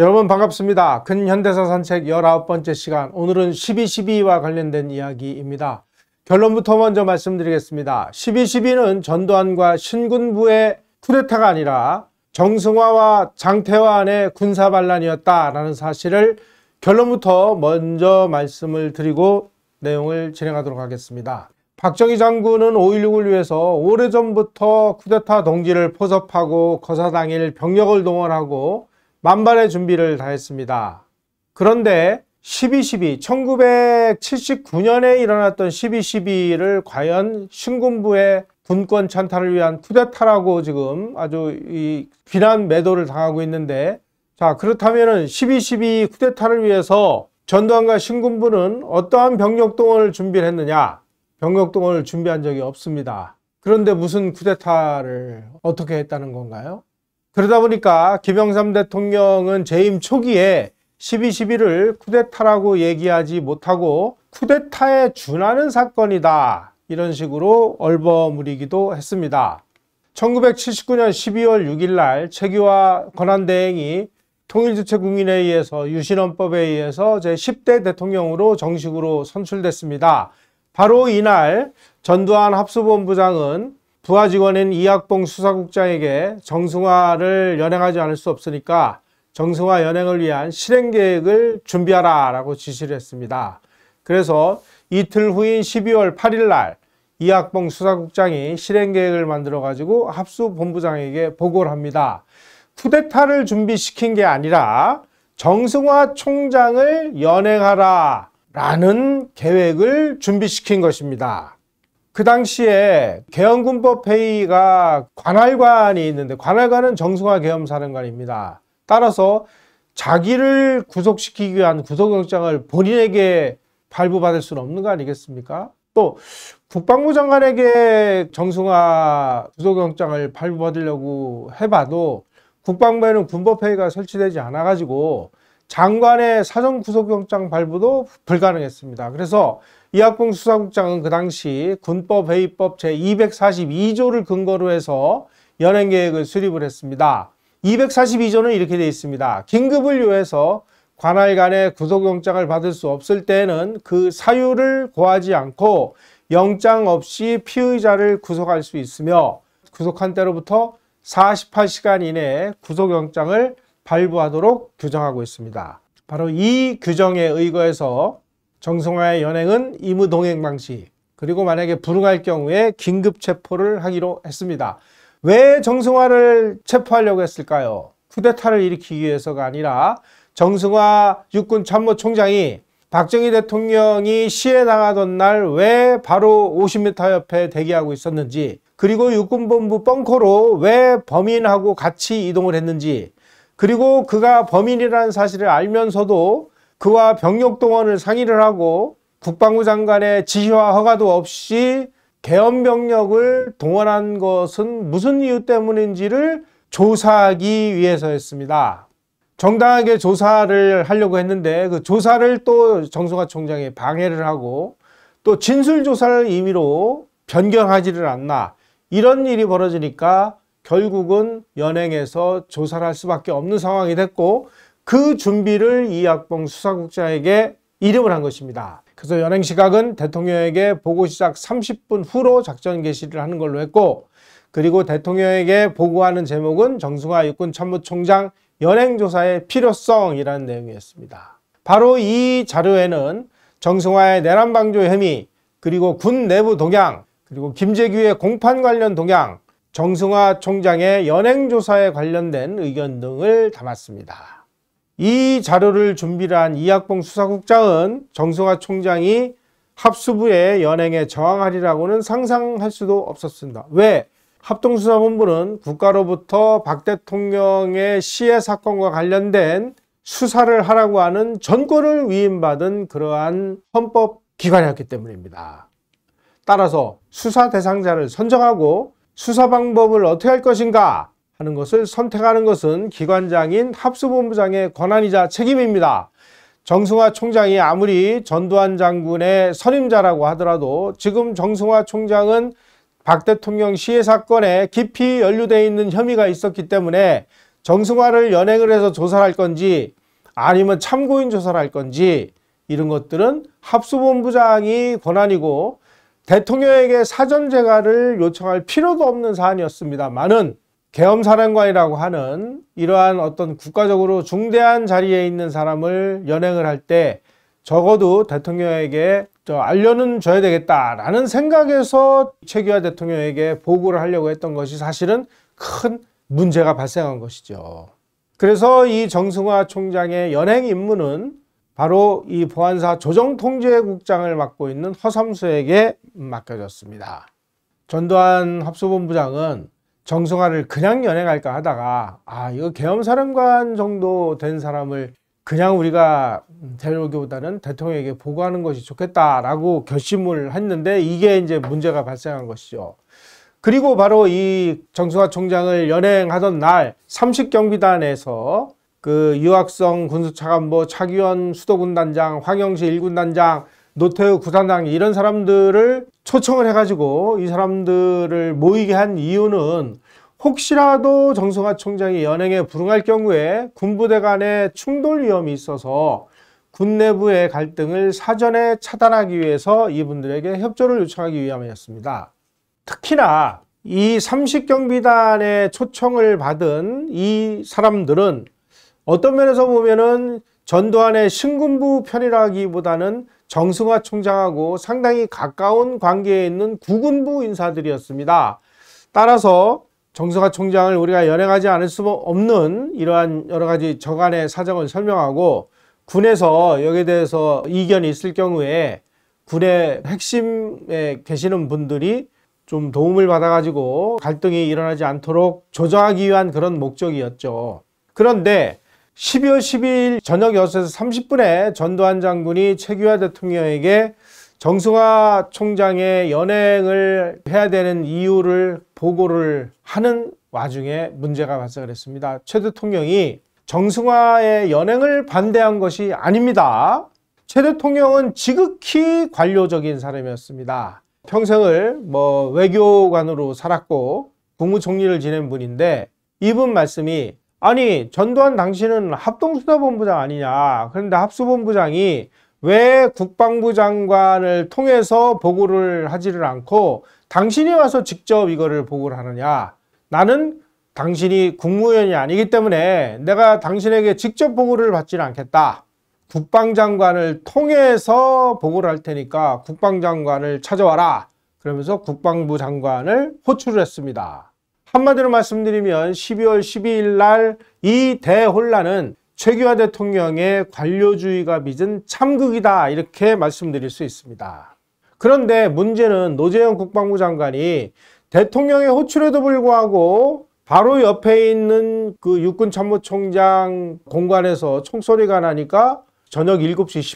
여러분 반갑습니다. 근현대사 산책 19번째 시간 오늘은 12.12와 관련된 이야기입니다. 결론부터 먼저 말씀드리겠습니다. 12.12는 전두환과 신군부의 쿠데타가 아니라 정승화와 장태환의 군사반란이었다라는 사실을 결론부터 먼저 말씀을 드리고 내용을 진행하도록 하겠습니다. 박정희 장군은 5.16을 위해서 오래전부터 쿠데타 동지를 포섭하고 거사당일 병력을 동원하고 만반의 준비를 다했습니다. 그런데 12.12, 1979년에 일어났던 12.12를 과연 신군부의 군권 찬탈을 위한 쿠데타라고 지금 아주 이 비난 매도를 당하고 있는데 자 그렇다면은 12.12 쿠데타를 위해서 전두환과 신군부는 어떠한 병력동원을 준비를 했느냐 병력동원을 준비한 적이 없습니다. 그런데 무슨 쿠데타를 어떻게 했다는 건가요? 그러다 보니까 김영삼 대통령은 재임 초기에 1 2 1 1을 쿠데타라고 얘기하지 못하고 쿠데타에 준하는 사건이다 이런 식으로 얼버무리기도 했습니다. 1979년 12월 6일 날체규와 권한대행이 통일주체 국민에 의해서 유신헌법에 의해서 제10대 대통령으로 정식으로 선출됐습니다. 바로 이날 전두환 합수본부장은 부하 직원인 이학봉 수사국장에게 정승화를 연행하지 않을 수 없으니까 정승화 연행을 위한 실행 계획을 준비하라 라고 지시를 했습니다. 그래서 이틀 후인 12월 8일 날 이학봉 수사국장이 실행 계획을 만들어 가지고 합수 본부장에게 보고를 합니다. 쿠데타를 준비시킨 게 아니라 정승화 총장을 연행하라 라는 계획을 준비시킨 것입니다. 그 당시에 개헌군법회의가 관할관이 있는데 관할관은 정승화 개헌사령관입니다 따라서 자기를 구속시키기 위한 구속영장을 본인에게 발부받을 수는 없는 거 아니겠습니까? 또 국방부 장관에게 정승화 구속영장을 발부받으려고 해봐도 국방부에는 군법회의가 설치되지 않아가지고 장관의 사정 구속영장 발부도 불가능했습니다. 그래서 이학봉 수사국장은 그 당시 군법회의법 제242조를 근거로 해서 연행계획을 수립을 했습니다. 242조는 이렇게 되어 있습니다. 긴급을 요해서 관할 간의 구속영장을 받을 수 없을 때에는 그 사유를 고하지 않고 영장 없이 피의자를 구속할 수 있으며 구속한 때로부터 48시간 이내에 구속영장을 발부하도록 규정하고 있습니다. 바로 이 규정에 의거해서 정성화의 연행은 임의동행 방식 그리고 만약에 불응할 경우에 긴급 체포를 하기로 했습니다. 왜 정승화를 체포하려고 했을까요? 쿠데타를 일으키기 위해서가 아니라 정승화 육군 참모총장이 박정희 대통령이 시에 나가던 날 왜 바로 50m 옆에 대기하고 있었는지 그리고 육군본부 벙커로 왜 범인하고 같이 이동을 했는지 그리고 그가 범인이라는 사실을 알면서도 그와 병력 동원을 상의를 하고 국방부 장관의 지시와 허가도 없이 개헌 병력을 동원한 것은 무슨 이유 때문인지를 조사하기 위해서였습니다. 정당하게 조사를 하려고 했는데 그 조사를 또 정성화 총장이 방해를 하고 또 진술 조사를 임의로 변경하지를 않나 이런 일이 벌어지니까 결국은 연행해서 조사를 할 수밖에 없는 상황이 됐고 그 준비를 이학봉 수사국장에게 이름을 한 것입니다. 그래서 연행시각은 대통령에게 보고 시작 30분 후로 작전 개시를 하는 걸로 했고 그리고 대통령에게 보고하는 제목은 정승화 육군 참모총장 연행조사의 필요성이라는 내용이었습니다. 바로 이 자료에는 정승화의 내란방조 혐의 그리고 군 내부 동향 그리고 김재규의 공판 관련 동향 정승화 총장의 연행조사에 관련된 의견 등을 담았습니다. 이 자료를 준비를 한 이학봉 수사국장은 정성화 총장이 합수부의 연행에 저항하리라고는 상상할 수도 없었습니다. 왜? 합동수사본부는 국가로부터 박 대통령의 시해 사건과 관련된 수사를 하라고 하는 전권을 위임받은 그러한 헌법 기관이었기 때문입니다. 따라서 수사 대상자를 선정하고 수사 방법을 어떻게 할 것인가 하는 것을 선택하는 것은 기관장인 합수본부장의 권한이자 책임입니다. 정승화 총장이 아무리 전두환 장군의 선임자라고 하더라도 지금 정승화 총장은 박 대통령 시해 사건에 깊이 연루되어 있는 혐의가 있었기 때문에 정승화를 연행을 해서 조사할 를 건지 아니면 참고인 조사를 할 건지 이런 것들은 합수본부장이 권한이고 대통령에게 사전 제가를 요청할 필요도 없는 사안이었습니다만은 계엄사령관이라고 하는 이러한 어떤 국가적으로 중대한 자리에 있는 사람을 연행을 할 때 적어도 대통령에게 알려는 줘야 되겠다라는 생각에서 최규하 대통령에게 보고를 하려고 했던 것이 사실은 큰 문제가 발생한 것이죠. 그래서 이 정승화 총장의 연행 임무는 바로 이 보안사 조정통제국장을 맡고 있는 허삼수에게 맡겨졌습니다. 전두환 합수본부장은 정승화를 그냥 연행할까 하다가 아 이거 계엄사령관 정도 된 사람을 그냥 우리가 데려오기보다는 대통령에게 보고하는 것이 좋겠다라고 결심을 했는데 이게 이제 문제가 발생한 것이죠. 그리고 바로 이 정승화 총장을 연행하던 날 30경비단에서 그 유학성 군수차관보 차기현 수도군단장 황영실 1군단장 노태우 구산당 이런 사람들을 초청을 해가지고 이 사람들을 모이게 한 이유는 혹시라도 정성화 총장이 연행에 불응할 경우에 군부대 간의 충돌 위험이 있어서 군 내부의 갈등을 사전에 차단하기 위해서 이분들에게 협조를 요청하기 위함이었습니다. 특히나 이 삼식경비단의 초청을 받은 이 사람들은 어떤 면에서 보면은 전두환의 신군부 편이라기보다는 정승화 총장하고 상당히 가까운 관계에 있는 국군부 인사들이었습니다. 따라서 정승화 총장을 우리가 연행하지 않을 수 없는 이러한 여러 가지 저간의 사정을 설명하고 군에서 여기에 대해서 이견이 있을 경우에 군의 핵심에 계시는 분들이 좀 도움을 받아가지고 갈등이 일어나지 않도록 조정하기 위한 그런 목적이었죠. 그런데 12월 12일 저녁 6시에서 30분에 전두환 장군이 최규하 대통령에게 정승화 총장의 연행을 해야 되는 이유를 보고를 하는 와중에 문제가 발생을 했습니다. 최 대통령이 정승화의 연행을 반대한 것이 아닙니다. 최 대통령은 지극히 관료적인 사람이었습니다. 평생을 뭐 외교관으로 살았고 국무총리를 지낸 분인데 이분 말씀이 아니 전두환 당신은 합동수사본부장 아니냐 그런데 합수본부장이 왜 국방부 장관을 통해서 보고를 하지를 않고 당신이 와서 직접 이거를 보고를 하느냐 나는 당신이 국무위원이 아니기 때문에 내가 당신에게 직접 보고를 받지는 않겠다 국방장관을 통해서 보고를 할 테니까 국방장관을 찾아와라 그러면서 국방부 장관을 호출을 했습니다 한마디로 말씀드리면 12월 12일 날 이 대혼란은 최규하 대통령의 관료주의가 빚은 참극이다 이렇게 말씀드릴 수 있습니다. 그런데 문제는 노재현 국방부 장관이 대통령의 호출에도 불구하고 바로 옆에 있는 그 육군 참모총장 공간에서 총소리가 나니까 저녁 7시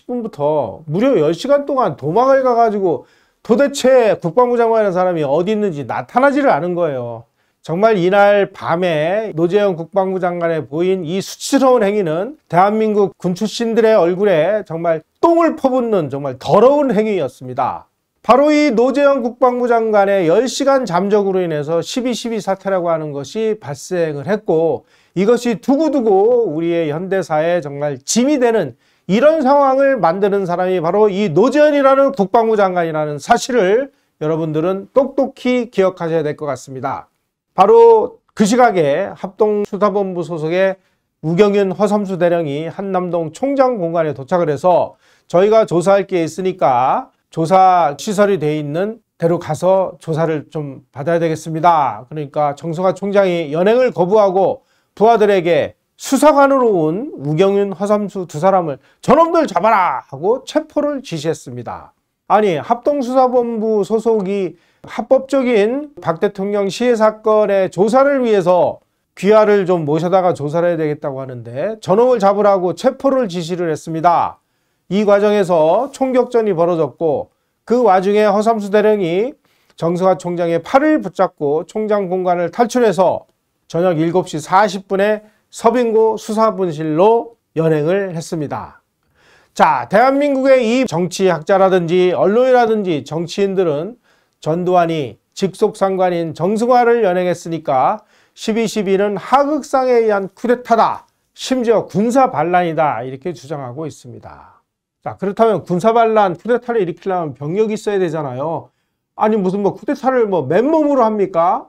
10분부터 무려 10시간 동안 도망을 가가지고 도대체 국방부 장관이라는 사람이 어디 있는지 나타나지를 않은 거예요. 정말 이날 밤에 노재현 국방부 장관의 보인 이 수치스러운 행위는 대한민국 군 출신들의 얼굴에 정말 똥을 퍼붓는 정말 더러운 행위였습니다. 바로 이노재현 국방부 장관의 10시간 잠적으로 인해서 12.12 사태라고 하는 것이 발생을 했고 이것이 두고두고 우리의 현대사에 정말 짐이 되는 이런 상황을 만드는 사람이 바로 이 노재현이라는 국방부 장관이라는 사실을 여러분들은 똑똑히 기억하셔야 될 것 같습니다. 바로 그 시각에 합동수사본부 소속의 우경윤 허삼수 대령이 한남동 총장 공간에 도착을 해서 저희가 조사할 게 있으니까 조사 시설이 돼 있는 대로 가서 조사를 좀 받아야 되겠습니다. 그러니까 정성화 총장이 연행을 거부하고 부하들에게 수사관으로 온 우경윤, 허삼수 두 사람을 저놈들 잡아라 하고 체포를 지시했습니다. 아니 합동수사본부 소속이 합법적인 박 대통령 시해 사건의 조사를 위해서 귀하를 좀 모셔다가 조사를 해야 되겠다고 하는데 전원을 잡으라고 체포를 지시를 했습니다. 이 과정에서 총격전이 벌어졌고 그 와중에 허삼수 대령이 정승화 총장의 팔을 붙잡고 총장 공간을 탈출해서 저녁 7시 40분에 서빙고 수사분실로 연행을 했습니다. 자, 대한민국의 이 정치학자라든지 언론이라든지 정치인들은 전두환이 직속상관인 정승화를 연행했으니까 12.12는 하극상에 의한 쿠데타다. 심지어 군사 반란이다. 이렇게 주장하고 있습니다. 자, 그렇다면 군사 반란, 쿠데타를 일으키려면 병력이 있어야 되잖아요. 아니, 무슨 뭐 쿠데타를 뭐 맨몸으로 합니까?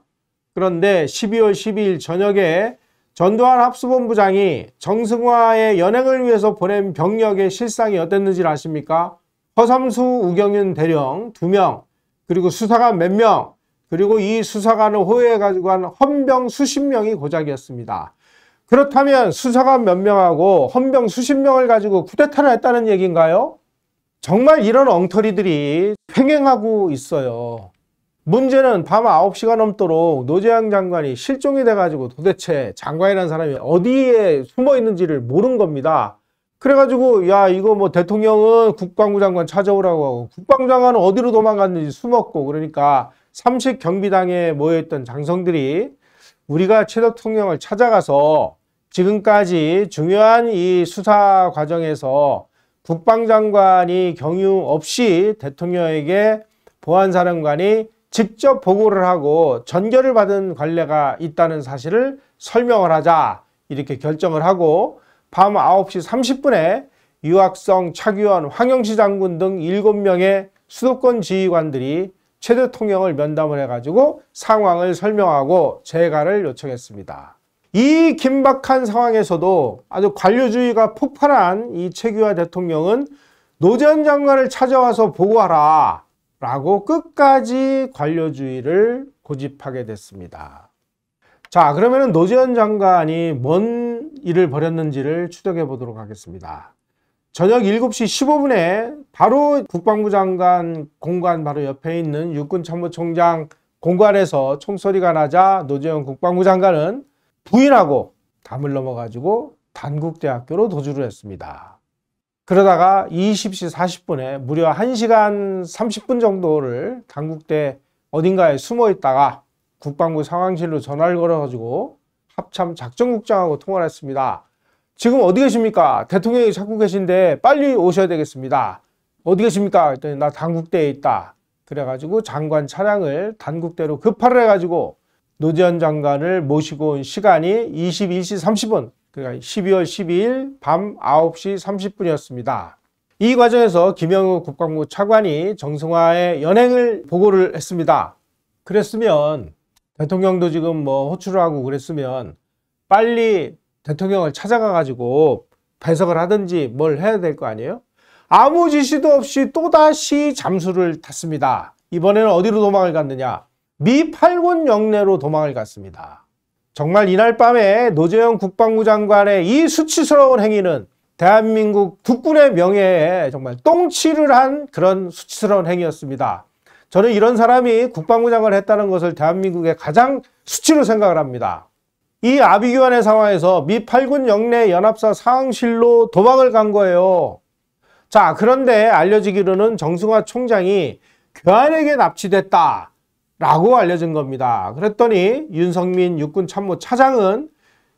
그런데 12월 12일 저녁에 전두환 합수본부장이 정승화의 연행을 위해서 보낸 병력의 실상이 어땠는지 아십니까? 허삼수, 우경윤 대령 2명, 그리고 수사관 몇 명, 그리고 이 수사관을 호위해가지고 한 헌병 수십 명이 고작이었습니다. 그렇다면 수사관 몇 명하고 헌병 수십 명을 가지고 쿠데타를 했다는 얘기인가요? 정말 이런 엉터리들이 횡행하고 있어요. 문제는 밤 9시가 넘도록 노재양 장관이 실종이 돼가지고 도대체 장관이라는 사람이 어디에 숨어 있는지를 모른 겁니다. 그래가지고 야 이거 뭐 대통령은 국방부 장관 찾아오라고 하고 국방부 장관은 어디로 도망갔는지 숨었고 그러니까 삼식 경비당에 모여있던 장성들이 우리가 최 대통령을 찾아가서 지금까지 중요한 이 수사 과정에서 국방장관이 경유 없이 대통령에게 보안사령관이 직접 보고를 하고 전결을 받은 관례가 있다는 사실을 설명을 하자 이렇게 결정을 하고 밤 9시 30분에 유학성, 차규원 황영시 장군 등 7명의 수도권 지휘관들이 최 대통령을 면담을 해가지고 상황을 설명하고 재가를 요청했습니다. 이 긴박한 상황에서도 아주 관료주의가 폭발한 이 최규하 대통령은 노재현 장관을 찾아와서 보고하라 라고 끝까지 관료주의를 고집하게 됐습니다. 자 그러면 노재현 장관이 뭔 일을 벌였는지를 추적해 보도록 하겠습니다. 저녁 7시 15분에 바로 국방부 장관 공관 바로 옆에 있는 육군참모총장 공관에서 총소리가 나자 노재현 국방부 장관은 부인하고 담을 넘어가지고 단국대학교로 도주를 했습니다. 그러다가 20시 40분에 무려 1시간 30분 정도를 단국대 어딘가에 숨어 있다가 국방부 상황실로 전화를 걸어가지고 합참 작전국장하고 통화를 했습니다. 지금 어디 계십니까? 대통령이 찾고 계신데 빨리 오셔야 되겠습니다. 어디 계십니까? 그랬더니 나 당국대에 있다. 그래가지고 장관 차량을 당국대로 급파를 해가지고 노재현 장관을 모시고 온 시간이 21시 30분 그러니까 12월 12일 밤 9시 30분이었습니다. 이 과정에서 김영우 국방부 차관이 정승화의 연행을 보고를 했습니다. 그랬으면 대통령도 지금 뭐 호출을 하고 그랬으면 빨리 대통령을 찾아가 가지고 배석을 하든지 뭘 해야 될 거 아니에요? 아무 지시도 없이 또다시 잠수를 탔습니다. 이번에는 어디로 도망을 갔느냐? 미 8군 영내로 도망을 갔습니다. 정말 이날 밤에 노재영 국방부 장관의 이 수치스러운 행위는 대한민국 국군의 명예에 정말 똥치를 한 그런 수치스러운 행위였습니다. 저는 이런 사람이 국방부 장을 했다는 것을 대한민국의 가장 수치로 생각을 합니다. 이 아비규환의 상황에서 미 8군 영내 연합사 상황실로 도망을 간 거예요. 자 그런데 알려지기로는 정승화 총장이 교환에게 납치됐다 라고 알려진 겁니다. 그랬더니 윤석민 육군 참모 차장은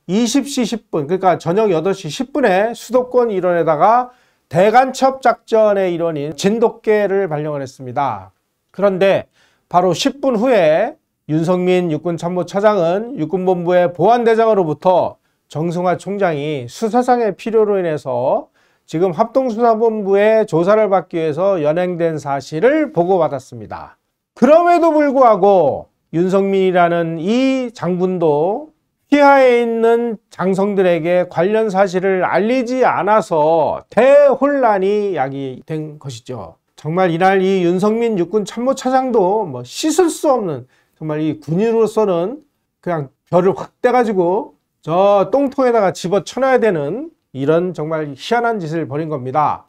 20시 10분 그러니까 저녁 8시 10분에 수도권 일원에다가 대간첩 작전의 일원인 진돗개를 발령을 했습니다. 그런데 바로 10분 후에 윤석민 육군참모차장은 육군본부의 보안대장으로부터 정승화 총장이 수사상의 필요로 인해서 지금 합동수사본부의 조사를 받기 위해서 연행된 사실을 보고받았습니다. 그럼에도 불구하고 윤석민이라는이 장군도 피하에 있는 장성들에게 관련 사실을 알리지 않아서 대혼란이 야기된 것이죠. 정말 이날 이 윤석민 육군 참모차장도 뭐 씻을 수 없는 정말 이 군인으로서는 그냥 별을 확 떼가지고 저 똥통에다가 집어 쳐놔야 되는 이런 정말 희한한 짓을 벌인 겁니다.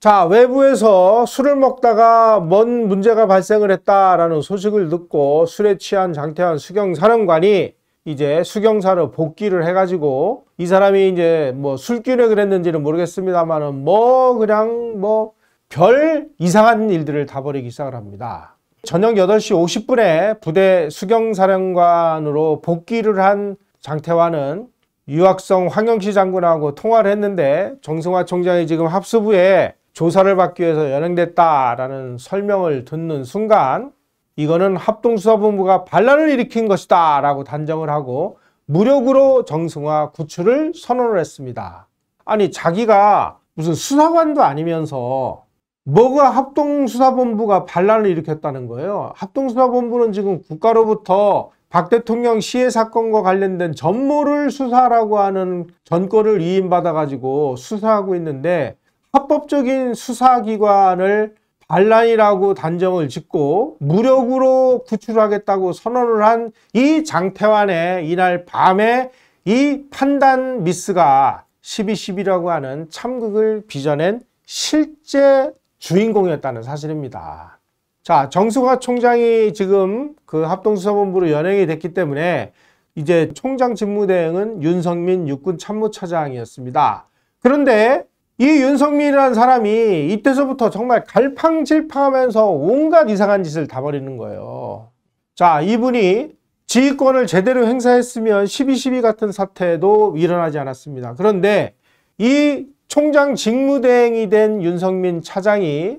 자 외부에서 술을 먹다가 뭔 문제가 발생을 했다라는 소식을 듣고 술에 취한 장태환 수경사령관이 이제 수경사로 복귀를 해가지고 이 사람이 이제 뭐 술기를 그랬는지는 모르겠습니다만은 뭐 그냥 뭐별 이상한 일들을 다 벌이기 시작을 합니다. 저녁 8시 50분에 부대 수경사령관으로 복귀를 한 장태환은 유학성 황영시 장군하고 통화를 했는데 정승화 총장이 지금 합수부에 조사를 받기 위해서 연행됐다라는 설명을 듣는 순간 이거는 합동수사본부가 반란을 일으킨 것이다 라고 단정을 하고 무력으로 정승화 구출을 선언을 했습니다. 아니 자기가 무슨 수사관도 아니면서 뭐가 합동수사본부가 반란을 일으켰다는 거예요. 합동수사본부는 지금 국가로부터 박 대통령 시해 사건과 관련된 전모를 수사라고 하는 전권을 위임받아가지고 수사하고 있는데 합법적인 수사기관을 반란이라고 단정을 짓고 무력으로 구출하겠다고 선언을 한 이 장태환의 이날 밤에 이 판단 미스가 12.10이라고 하는 참극을 빚어낸 실제 주인공이었다는 사실입니다. 자, 정승화 총장이 지금 그 합동수사본부로 연행이 됐기 때문에 이제 총장 직무대행은 윤석민 육군 참모차장이었습니다. 그런데 이윤석민이라는 사람이 이때서부터 정말 갈팡질팡하면서 온갖 이상한 짓을 다버리는 거예요. 자, 이분이 지휘권을 제대로 행사했으면 12.12 같은 사태도 일어나지 않았습니다. 그런데 이 총장 직무대행이 된 윤석민 차장이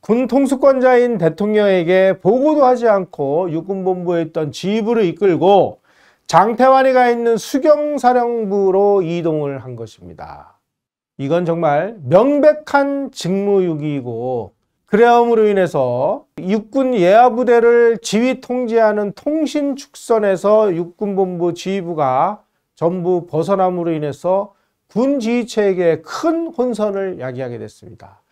군 통수권자인 대통령에게 보고도 하지 않고 육군본부에 있던 지휘부를 이끌고 장태환이 가 있는 수경사령부로 이동을 한 것입니다. 이건 정말 명백한 직무유기이고 그래함으로 인해서 육군 예하부대를 지휘 통제하는 통신축선에서 육군본부 지휘부가 전부 벗어남으로 인해서 군 지휘체에게 큰 혼선을 야기하게 됐습니다.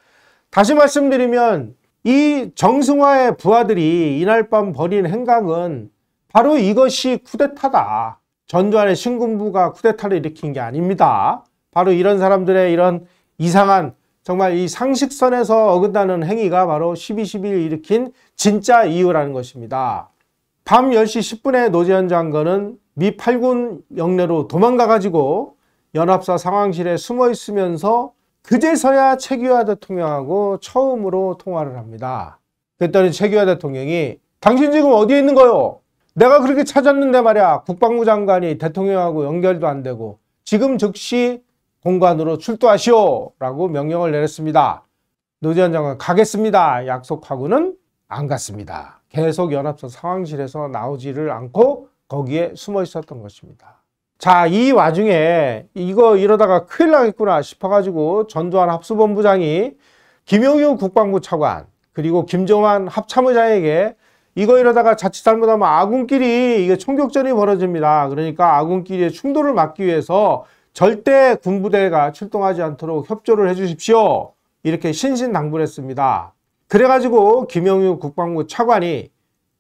다시 말씀드리면 이 정승화의 부하들이 이날 밤 벌인 행각은 바로 이것이 쿠데타다. 전두환의 신군부가 쿠데타를 일으킨 게 아닙니다. 바로 이런 사람들의 이런 이상한 정말 이 상식선에서 어긋나는 행위가 바로 12.12를 일으킨 진짜 이유라는 것입니다. 밤 10시 10분에 노재현 장관은 미 8군 영내로 도망가가지고 연합사 상황실에 숨어 있으면서 그제서야 최규하 대통령하고 처음으로 통화를 합니다. 그랬더니 최규하 대통령이 당신 지금 어디에 있는 거요? 내가 그렇게 찾았는데 말이야 국방부 장관이 대통령하고 연결도 안 되고 지금 즉시 공관으로 출두하시오 라고 명령을 내렸습니다. 노재현 장관 가겠습니다 약속하고는 안 갔습니다. 계속 연합사 상황실에서 나오지를 않고 거기에 숨어 있었던 것입니다. 자, 이 와중에 이거 이러다가 큰일 나겠구나 싶어가지고 전두환 합수본부장이 김용윤 국방부 차관 그리고 김정환 합참의장에게 이거 이러다가 자칫 잘못하면 아군끼리 이게 총격전이 벌어집니다. 그러니까 아군끼리의 충돌을 막기 위해서 절대 군부대가 출동하지 않도록 협조를 해주십시오. 이렇게 신신당부했습니다. 를 그래가지고 김영유 국방부 차관이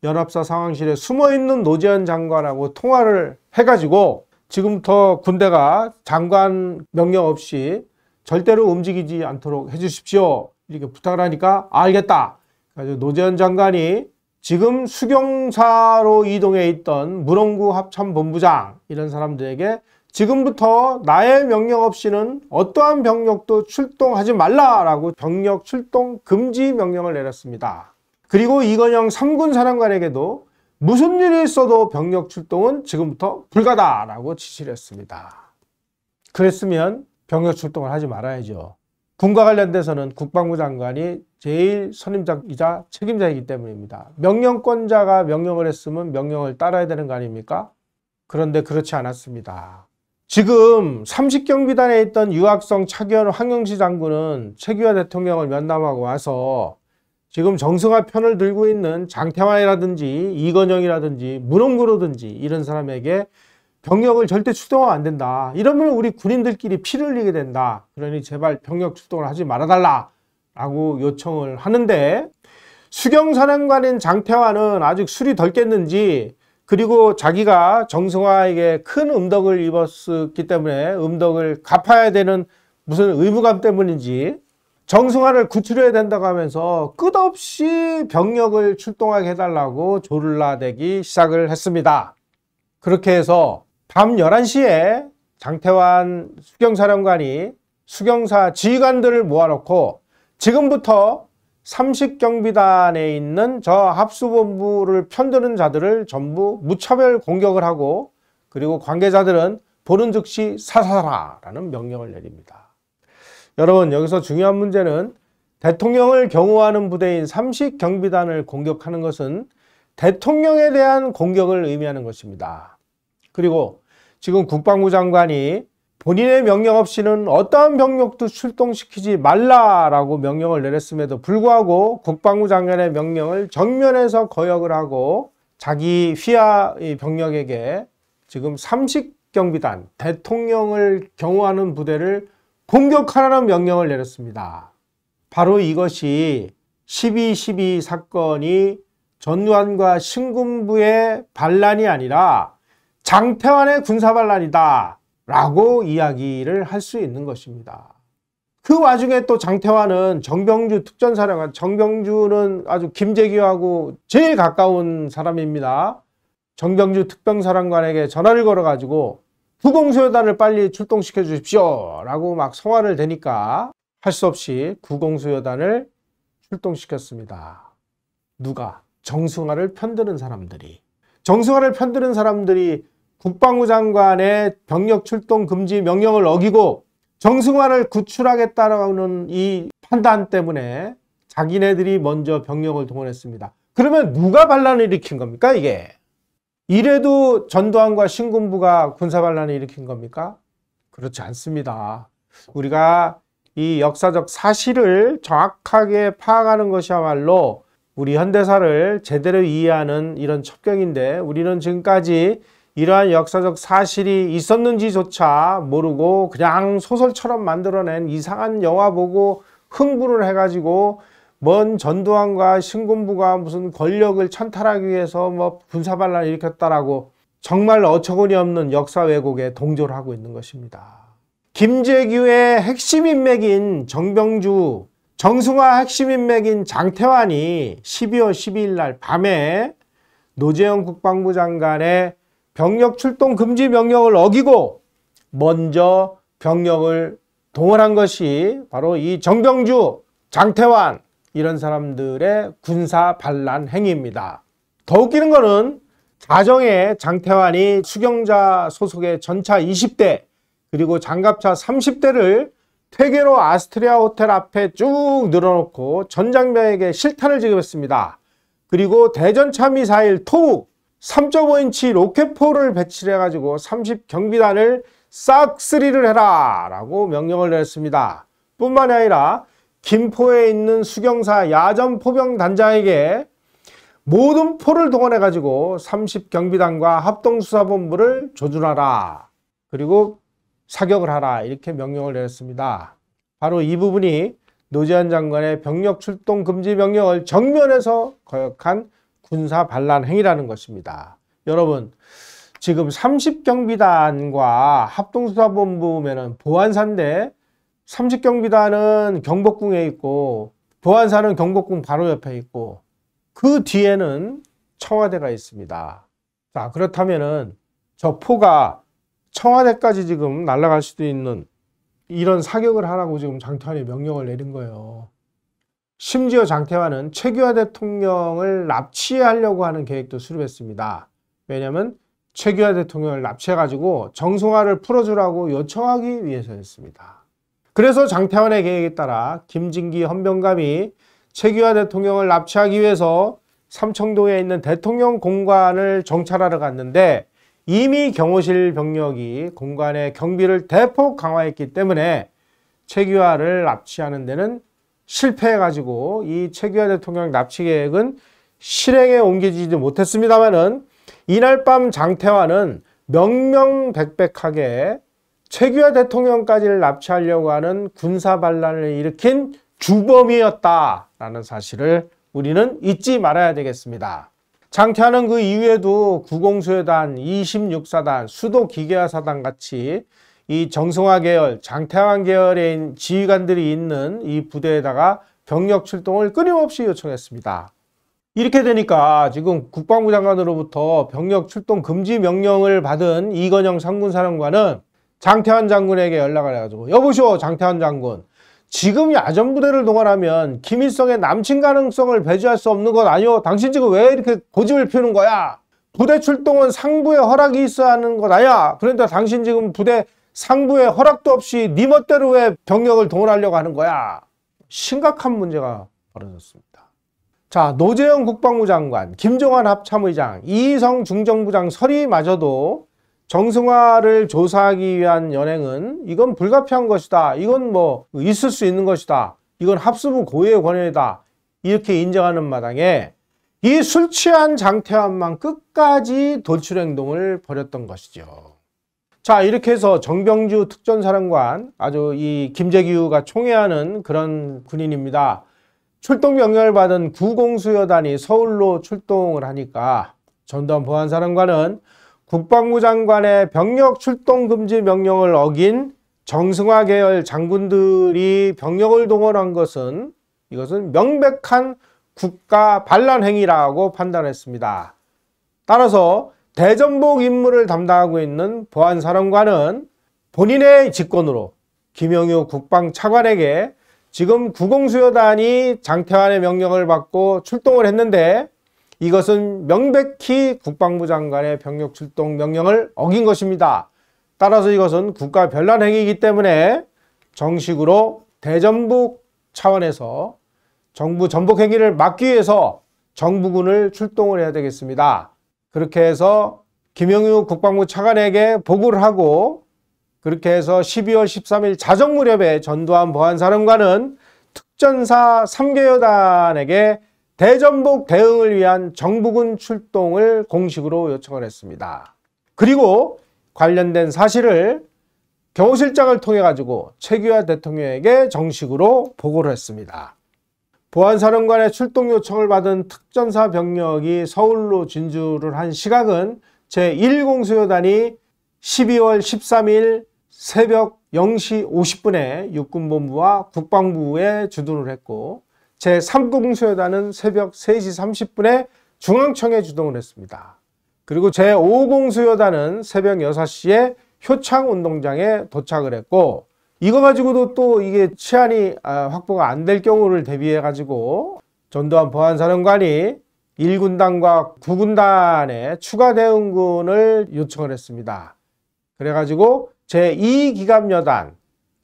연합사 상황실에 숨어있는 노재현 장관하고 통화를 해가지고 지금부터 군대가 장관 명령 없이 절대로 움직이지 않도록 해주십시오. 이렇게 부탁을 하니까 알겠다. 그래서 노재현 장관이 지금 수경사로 이동해 있던 문홍구 합참본부장 이런 사람들에게 지금부터 나의 명령 없이는 어떠한 병력도 출동하지 말라라고 병력 출동 금지 명령을 내렸습니다. 그리고 이건영 3군 사령관에게도 무슨 일이 있어도 병력 출동은 지금부터 불가다라고 지시를 했습니다. 그랬으면 병력 출동을 하지 말아야죠. 군과 관련돼서는 국방부 장관이 제일 선임자이자 책임자이기 때문입니다. 명령권자가 명령을 했으면 명령을 따라야 되는 거 아닙니까? 그런데 그렇지 않았습니다. 지금 30경비단에 있던 유학성 차기현 황영시 장군은 최규하 대통령을 면담하고 와서 지금 정승화 편을 들고 있는 장태환이라든지 이건영이라든지 문홍구라든지 이런 사람에게 병력을 절대 출동하면 안 된다. 이러면 우리 군인들끼리 피를 흘리게 된다. 그러니 제발 병력 출동을 하지 말아달라. 라고 요청을 하는데 수경사령관인 장태환은 아직 술이 덜 깼는지 그리고 자기가 정승화에게 큰 음덕을 입었기 때문에 음덕을 갚아야 되는 무슨 의무감 때문인지 정승환을 구출해야 된다고 하면서 끝없이 병력을 출동하게 해달라고 조를라대기 시작을 했습니다. 그렇게 해서 밤 11시에 장태환 수경사령관이 수경사 지휘관들을 모아놓고 지금부터 30경비단에 있는 저 합수본부를 편드는 자들을 전부 무차별 공격을 하고 그리고 관계자들은 보는 즉시 사사하라라는 명령을 내립니다. 여러분 여기서 중요한 문제는 대통령을 경호하는 부대인 삼식 경비단을 공격하는 것은 대통령에 대한 공격을 의미하는 것입니다. 그리고 지금 국방부 장관이 본인의 명령 없이는 어떠한 병력도 출동시키지 말라라고 명령을 내렸음에도 불구하고 국방부 장관의 명령을 정면에서 거역을 하고 자기 휘하 병력에게 지금 삼식 경비단 대통령을 경호하는 부대를 공격하라는 명령을 내렸습니다. 바로 이것이 12.12 사건이 전두환과 신군부의 반란이 아니라 장태환의 군사반란이다 라고 이야기를 할 수 있는 것입니다. 그 와중에 또 장태환은 정병주 특전사령관, 정병주는 아주 김재규하고 제일 가까운 사람입니다. 정병주 특병사령관에게 전화를 걸어가지고 구공수요단을 빨리 출동시켜 주십시오 라고 막 성화를 대니까 할 수 없이 구공수요단을 출동시켰습니다. 누가? 정승화를 편드는 사람들이. 정승화를 편드는 사람들이 국방부 장관의 병력 출동 금지 명령을 어기고 정승화를 구출하겠다라는 이 판단 때문에 자기네들이 먼저 병력을 동원했습니다. 그러면 누가 반란을 일으킨 겁니까 이게? 이래도 전두환과 신군부가 군사반란을 일으킨 겁니까? 그렇지 않습니다. 우리가 이 역사적 사실을 정확하게 파악하는 것이야말로 우리 현대사를 제대로 이해하는 이런 첩경인데 우리는 지금까지 이러한 역사적 사실이 있었는지조차 모르고 그냥 소설처럼 만들어낸 이상한 영화 보고 흥분을 해가지고 먼 전두환과 신군부가 무슨 권력을 천탈하기 위해서 뭐 군사반란을 일으켰다라고 정말 어처구니 없는 역사 왜곡에 동조를 하고 있는 것입니다. 김재규의 핵심 인맥인 정병주, 정승화 핵심 인맥인 장태환이 12월 12일 날 밤에 노재영 국방부 장관의 병력 출동 금지 명령을 어기고 먼저 병력을 동원한 것이 바로 이 정병주, 장태환, 이런 사람들의 군사 반란 행위입니다. 더 웃기는 거는 자정에 장태환이 수경자 소속의 전차 20대 그리고 장갑차 30대를 퇴계로 아스트리아 호텔 앞에 쭉 늘어놓고 전장병에게 실탄을 지급했습니다. 그리고 대전차 미사일 토북 3.5인치 로켓포를 배치 해가지고 30 경비단을 싹쓸이를 해라 라고 명령을 내렸습니다. 뿐만 아니라 김포에 있는 수경사 야전 포병 단장에게 모든 포를 동원해 가지고 30경비단과 합동수사본부를 조준하라 그리고 사격을 하라 이렇게 명령을 내렸습니다. 바로 이 부분이 노재현 장관의 병력 출동 금지 명령을 정면에서 거역한 군사 반란 행위라는 것입니다. 여러분 지금 30경비단과 합동수사본부면은 보안사인데 삼직경비단은 경복궁에 있고 보안사는 경복궁 바로 옆에 있고 그 뒤에는 청와대가 있습니다. 자 그렇다면은 저 포가 청와대까지 지금 날아갈 수도 있는 이런 사격을 하라고 지금 장태환이 명령을 내린 거예요. 심지어 장태환은 최규하 대통령을 납치하려고 하는 계획도 수립했습니다. 왜냐하면 최규하 대통령을 납치해가지고 정성화를 풀어주라고 요청하기 위해서였습니다. 그래서 장태환의 계획에 따라 김진기 헌병감이 최규하 대통령을 납치하기 위해서 삼청동에 있는 대통령 공관을 정찰하러 갔는데 이미 경호실 병력이 공관의 경비를 대폭 강화했기 때문에 최규하를 납치하는 데는 실패해가지고 이 최규하 대통령 납치 계획은 실행에 옮기지도 못했습니다만은 이날 밤 장태환은 명명백백하게 최규하 대통령까지를 납치하려고 하는 군사 반란을 일으킨 주범이었다라는 사실을 우리는 잊지 말아야 되겠습니다. 장태하는 그 이후에도 구공수회단, 26사단, 수도기계화사단 같이 이 정성화 계열, 장태환 계열의 지휘관들이 있는 이 부대에다가 병력 출동을 끊임없이 요청했습니다. 이렇게 되니까 지금 국방부 장관으로부터 병력 출동 금지 명령을 받은 이건영 상군사령관은 장태환 장군에게 연락을 해가지고 여보시오 장태환 장군 지금 야전부대를 동원하면 김일성의 남친 가능성을 배제할 수 없는 것 아니오 당신 지금 왜 이렇게 고집을 피우는 거야 부대 출동은 상부의 허락이 있어야 하는 것 아니야 그런데 그러니까 당신 지금 부대 상부의 허락도 없이 네 멋대로 왜 병력을 동원하려고 하는 거야 심각한 문제가 벌어졌습니다 자 노재영 국방부 장관 김종환 합참의장 이희성 중정부장 설이 마저도 정승화를 조사하기 위한 연행은 이건 불가피한 것이다. 이건 뭐 있을 수 있는 것이다. 이건 합수부 고유의 권위다 이렇게 인정하는 마당에 이 술 취한 장태환만 끝까지 돌출 행동을 벌였던 것이죠. 자 이렇게 해서 정병주 특전사령관 아주 이 김재규가 총애하는 그런 군인입니다. 출동 명령을 받은 구공수여단이 서울로 출동을 하니까 전두환 보안사령관은 국방부 장관의 병력 출동 금지 명령을 어긴 정승화 계열 장군들이 병력을 동원한 것은 이것은 명백한 국가 반란 행위라고 판단했습니다. 따라서 대전복 임무를 담당하고 있는 보안사령관은 본인의 직권으로 김영효 국방차관에게 지금 구공수여단이 장태환의 명령을 받고 출동을 했는데 이것은 명백히 국방부 장관의 병력 출동 명령을 어긴 것입니다. 따라서 이것은 국가 별난 행위이기 때문에 정식으로 대전북 차원에서 정부 전복 행위를 막기 위해서 정부군을 출동을 해야 되겠습니다. 그렇게 해서 김영유 국방부 차관에게 보고를 하고 그렇게 해서 12월 13일 자정 무렵에 전두환 보안사령관은 특전사 3개여단에게 대전복 대응을 위한 정부군 출동을 공식으로 요청을 했습니다. 그리고 관련된 사실을 경호실장을 통해 가지고 최규하 대통령에게 정식으로 보고를 했습니다. 보안사령관의 출동 요청을 받은 특전사 병력이 서울로 진주를 한 시각은 제1공수요단이 12월 13일 새벽 0시 50분에 육군본부와 국방부에 주둔을 했고 제3공수여단은 새벽 3시 30분에 중앙청에 주동을 했습니다. 그리고 제5공수여단은 새벽 6시에 효창운동장에 도착을 했고 이거 가지고도 또 이게 치안이 아, 확보가 안 될 경우를 대비해 가지고 전두환 보안사령관이 1군단과 9군단에 추가 대응군을 요청을 했습니다. 그래가지고 제2기갑여단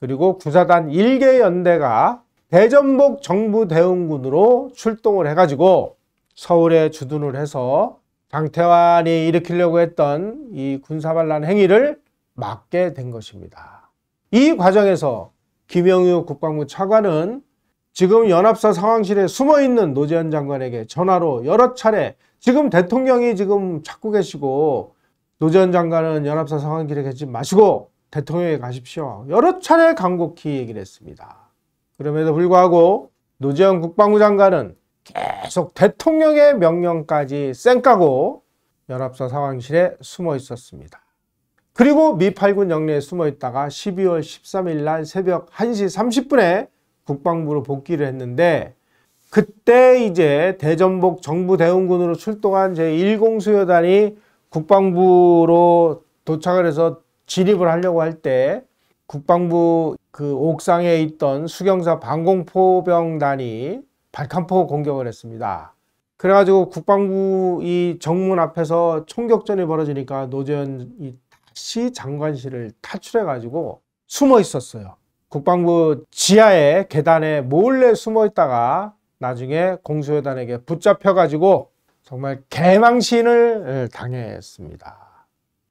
그리고 구사단 1개 연대가 대전복 정부 대응군으로 출동을 해가지고 서울에 주둔을 해서 장태환이 일으키려고 했던 이 군사반란 행위를 막게 된 것입니다. 이 과정에서 김영유 국방부 차관은 지금 연합사 상황실에 숨어있는 노재현 장관에게 전화로 여러 차례 지금 대통령이 지금 찾고 계시고 노재현 장관은 연합사 상황실에 계지 마시고 대통령에 가십시오. 여러 차례 간곡히 얘기를 했습니다. 그럼에도 불구하고 노재현 국방부 장관은 계속 대통령의 명령까지 쌩까고 연합사 상황실에 숨어 있었습니다. 그리고 미 8군 영내에 숨어 있다가 12월 13일 날 새벽 1시 30분에 국방부로 복귀를 했는데 그때 이제 대전복 정부 대응군으로 출동한 제1공수여단이 국방부로 도착을 해서 진입을 하려고 할때 국방부 그 옥상에 있던 수경사 방공포병단이 발칸포 공격을 했습니다. 그래가지고 국방부 이 정문 앞에서 총격전이 벌어지니까 노재현이 다시 장관실을 탈출해가지고 숨어 있었어요. 국방부 지하에 계단에 몰래 숨어 있다가 나중에 공수회단에게 붙잡혀가지고 정말 개망신을 예, 당했습니다.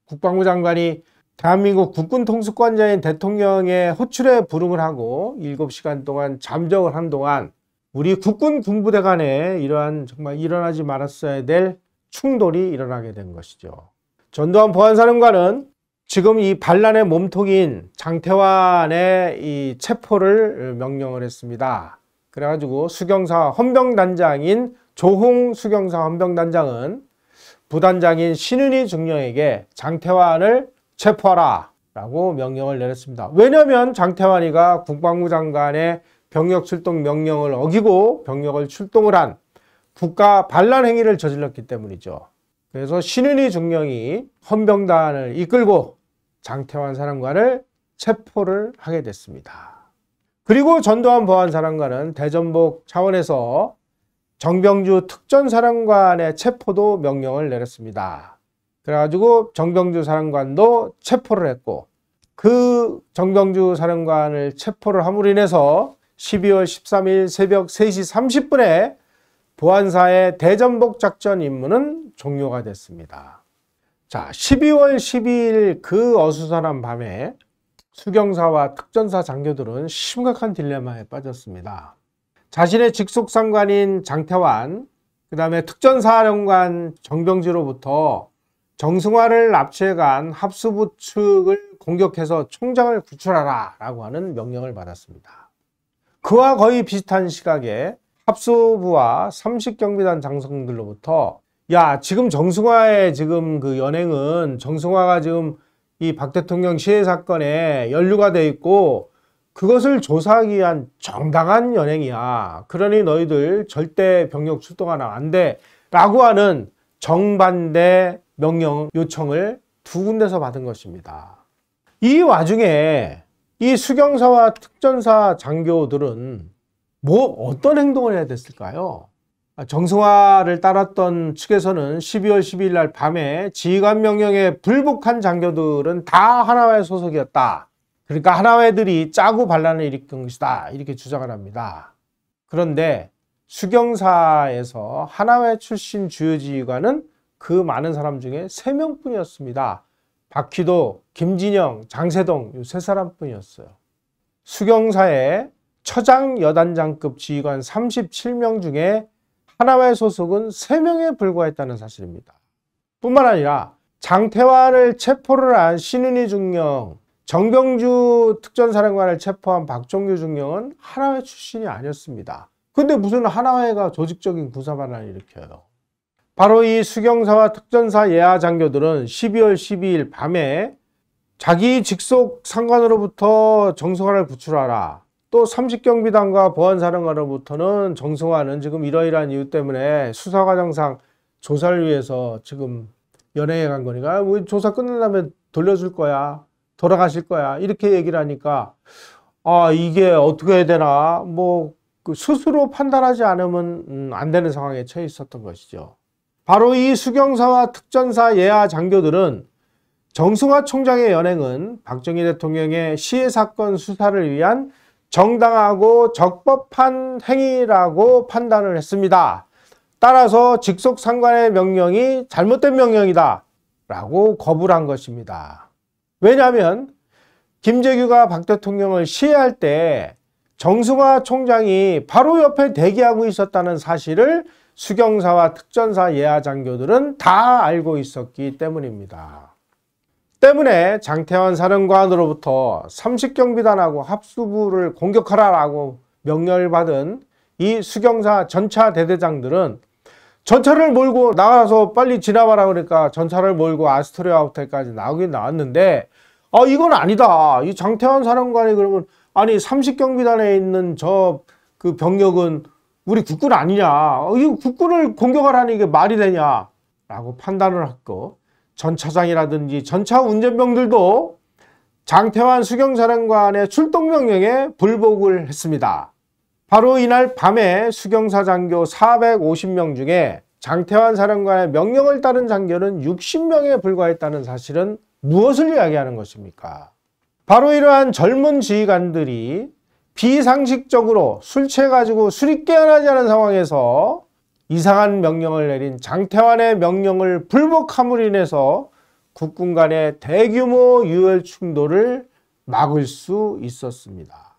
국방부 장관이 대한민국 국군 통수권자인 대통령의 호출에 부름을 하고 7시간 동안 잠적을한 동안 우리 국군 군부대 간에 이러한 정말 일어나지 말았어야 될 충돌이 일어나게 된 것이죠. 전두환 보안사령관은 지금 이 반란의 몸통인 장태환의 이 체포를 명령을 했습니다. 그래가지고 수경사 헌병단장인 조홍 수경사 헌병단장은 부단장인 신은희 중령에게 장태환을 체포하라 라고 명령을 내렸습니다. 왜냐하면 장태환이가 국방부 장관의 병력 출동 명령을 어기고 병력을 출동을 한 국가 반란 행위를 저질렀기 때문이죠. 그래서 신은희 중령이 헌병단을 이끌고 장태환 사령관을 체포를 하게 됐습니다. 그리고 전두환 보안 사령관은 대전복 차원에서 정병주 특전 사령관의 체포도 명령을 내렸습니다. 그래가지고 정병주 사령관도 체포를 했고 그 정병주 사령관을 체포를 함으로 인해서 12월 13일 새벽 3시 30분에 보안사의 대전복 작전 임무는 종료가 됐습니다. 자, 12월 12일 그 어수선한 밤에 수경사와 특전사 장교들은 심각한 딜레마에 빠졌습니다. 자신의 직속 상관인 장태환, 그 다음에 특전사령관 정병지로부터 정승화를 납치해간 합수부 측을 공격해서 총장을 구출하라 라고 하는 명령을 받았습니다. 그와 거의 비슷한 시각에 합수부와 3 0경비단 장성들로부터 야 지금 정승화의 지금 그 연행은 정승화가 지금 이 박 대통령 시해 사건에 연루가 돼 있고 그것을 조사하기 위한 정당한 연행이야. 그러니 너희들 절대 병력 출동하나 안 돼. 라고 하는 정반대 명령 요청을 두 군데서 받은 것입니다. 이 와중에 이 수경사와 특전사 장교들은 뭐 어떤 행동을 해야 됐을까요? 정승화를 따랐던 측에서는 12월 12일 날 밤에 지휘관 명령에 불복한 장교들은 다 하나회 소속이었다. 그러니까 하나회들이 짜고 반란을 일으킨 것이다. 이렇게 주장을 합니다. 그런데 수경사에서 하나회 출신 주요 지휘관은 그 많은 사람 중에 3명뿐이었습니다. 박희도, 김진영, 장세동 이 세 사람뿐이었어요. 수경사의 처장 여단장급 지휘관 37명 중에 하나의 소속은 3명에 불과했다는 사실입니다. 뿐만 아니라 장태환을 체포를 한 신은희 중령, 정경주 특전사령관을 체포한 박종규 중령은 하나회 출신이 아니었습니다. 근데 무슨 하나회가 조직적인 군사반란을 일으켜요. 바로 이 수경사와 특전사 예하 장교들은 12월 12일 밤에 자기 직속 상관으로부터 정승화를 구출하라. 또 30경비단과 보안사령관으로부터는 정승화는 지금 이러이러한 이유 때문에 수사과정상 조사를 위해서 지금 연행해 간 거니까 우리 뭐 조사 끝난 다음에 돌려줄 거야. 돌아가실 거야. 이렇게 얘기를 하니까 아 이게 어떻게 해야 되나 뭐 그 스스로 판단하지 않으면 음, 안 되는 상황에 처해 있었던 것이죠. 바로 이 수경사와 특전사 예하 장교들은 정승화 총장의 연행은 박정희 대통령의 시해 사건 수사를 위한 정당하고 적법한 행위라고 판단을 했습니다. 따라서 직속 상관의 명령이 잘못된 명령이다 라고 거부를 한 것입니다. 왜냐하면 김재규가 박 대통령을 시해할 때 정승화 총장이 바로 옆에 대기하고 있었다는 사실을 수경사와 특전사 예하 장교들은 다 알고 있었기 때문입니다. 때문에 장태환 사령관으로부터 30경비단하고 합수부를 공격하라라고 명령을 받은 이 수경사 전차 대대장들은 전차를 몰고 나가서 빨리 지나가라 그러니까 전차를 몰고 아스토리아 호텔까지 나오긴 나왔는데 아 이건 아니다. 이 장태환 사령관이 그러면 아니 30경비단에 있는 저 그 병력은 우리 국군 아니냐 어, 이 국군을 공격하라는 게 말이 되냐 라고 판단을 했고 전 차장이라든지 전차 운전병들도 장태환 수경사령관의 출동명령에 불복을 했습니다. 바로 이날 밤에 수경사 장교 450명 중에 장태환 사령관의 명령을 따른 장교는 60명에 불과했다는 사실은 무엇을 이야기하는 것입니까? 바로 이러한 젊은 지휘관들이 비상식적으로 술 취해가지고 술이 깨어나지 않은 상황에서 이상한 명령을 내린 장태환의 명령을 불복함으로 인해서 국군 간의 대규모 유혈 충돌을 막을 수 있었습니다.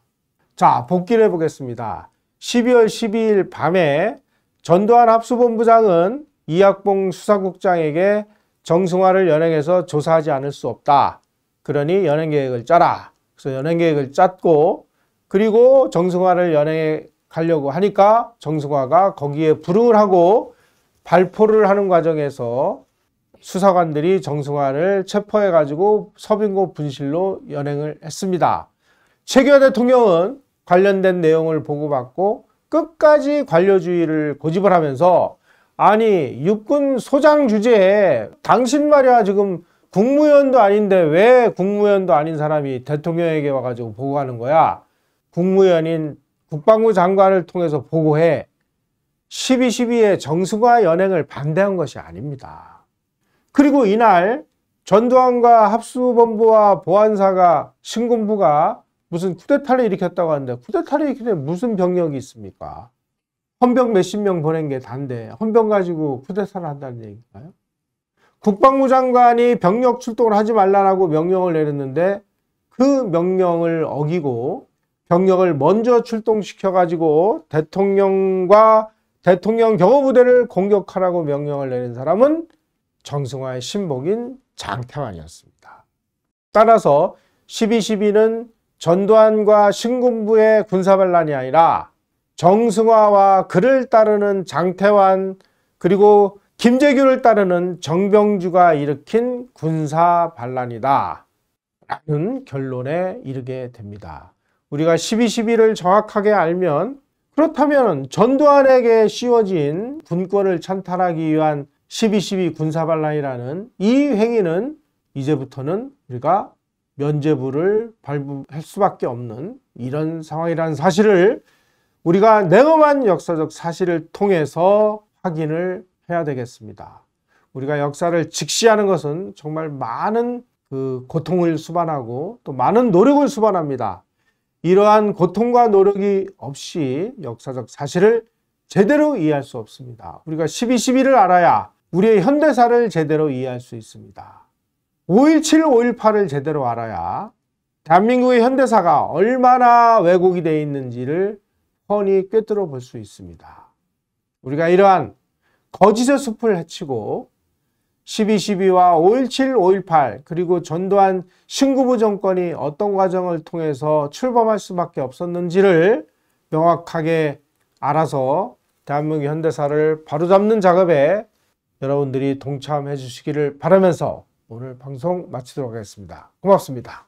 자, 복귀를 해보겠습니다. 12월 12일 밤에 전두환 합수본부장은 이학봉 수사국장에게 정승화를 연행해서 조사하지 않을 수 없다. 그러니 연행계획을 짜라. 그래서 연행계획을 짰고 그리고 정승화를 연행해 가려고 하니까 정승화가 거기에 불응을 하고 발포를 하는 과정에서 수사관들이 정승화를 체포해 가지고 서빙고 분실로 연행을 했습니다. 최규하 대통령은 관련된 내용을 보고받고 끝까지 관료주의를 고집을 하면서 아니 육군 소장 주제에 당신 말이야 지금 국무위원도 아닌데 왜 국무위원도 아닌 사람이 대통령에게 와가지고 보고하는 거야 국무위원인 국방부 장관을 통해서 보고해 12.12의 정승화 연행을 반대한 것이 아닙니다. 그리고 이날 전두환과 합수본부와 보안사가 신군부가 무슨 쿠데타를 일으켰다고 하는데 쿠데타를 일으키는 무슨 병력이 있습니까? 헌병 몇십 명 보낸 게 단데 헌병 가지고 쿠데타를 한다는 얘기인가요? 국방부 장관이 병력 출동을 하지 말라라고 명령을 내렸는데 그 명령을 어기고 병력을 먼저 출동시켜 가지고 대통령과 대통령 경호부대를 공격하라고 명령을 내린 사람은 정승화의 신복인 장태환이었습니다. 따라서 12.12는 전두환과 신군부의 군사반란이 아니라 정승화와 그를 따르는 장태환 그리고 김재규를 따르는 정병주가 일으킨 군사반란이다 라는 결론에 이르게 됩니다. 우리가 12.12를 정확하게 알면 그렇다면 전두환에게 씌워진 분권을 찬탈하기 위한 12.12 군사반란이라는 이 행위는 이제부터는 우리가 면죄부를 발부할 수밖에 없는 이런 상황이라는 사실을 우리가 냉엄한 역사적 사실을 통해서 확인을 해야 되겠습니다. 우리가 역사를 직시하는 것은 정말 많은 그 고통을 수반하고 또 많은 노력을 수반합니다. 이러한 고통과 노력이 없이 역사적 사실을 제대로 이해할 수 없습니다. 우리가 12.12를 알아야 우리의 현대사를 제대로 이해할 수 있습니다. 5.17, 5.18을 제대로 알아야 대한민국의 현대사가 얼마나 왜곡이 되어 있는지를 훤히 꿰뚫어 볼 수 있습니다. 우리가 이러한 거짓의 숲을 헤치고 12.12와 5.17, 5.18 그리고 전두환 신구부 정권이 어떤 과정을 통해서 출범할 수밖에 없었는지를 명확하게 알아서 대한민국 현대사를 바로잡는 작업에 여러분들이 동참해 주시기를 바라면서 오늘 방송 마치도록 하겠습니다. 고맙습니다.